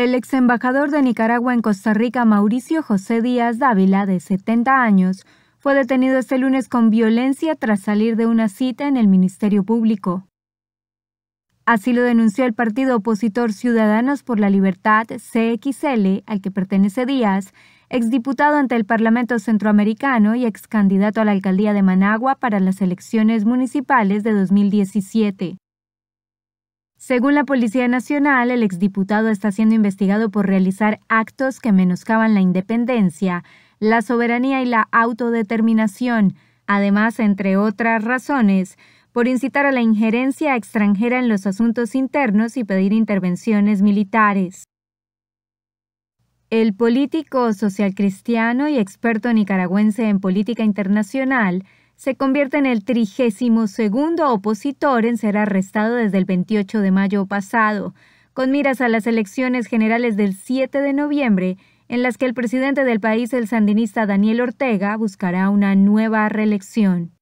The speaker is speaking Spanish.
El ex embajador de Nicaragua en Costa Rica, Mauricio José Díaz Dávila, de 70 años, fue detenido este lunes con violencia tras salir de una cita en el Ministerio Público. Así lo denunció el partido opositor Ciudadanos por la Libertad, CXL, al que pertenece Díaz, exdiputado ante el Parlamento Centroamericano y excandidato a la alcaldía de Managua para las elecciones municipales de 2017. Según la Policía Nacional, el exdiputado está siendo investigado por realizar actos que menoscaban la independencia, la soberanía y la autodeterminación, además, entre otras razones, por incitar a la injerencia extranjera en los asuntos internos y pedir intervenciones militares. El político socialcristiano y experto nicaragüense en política internacional se convierte en el trigésimo segundo opositor en ser arrestado desde el 28 de mayo pasado, con miras a las elecciones generales del 7 de noviembre, en las que el presidente del país, el sandinista Daniel Ortega, buscará una nueva reelección.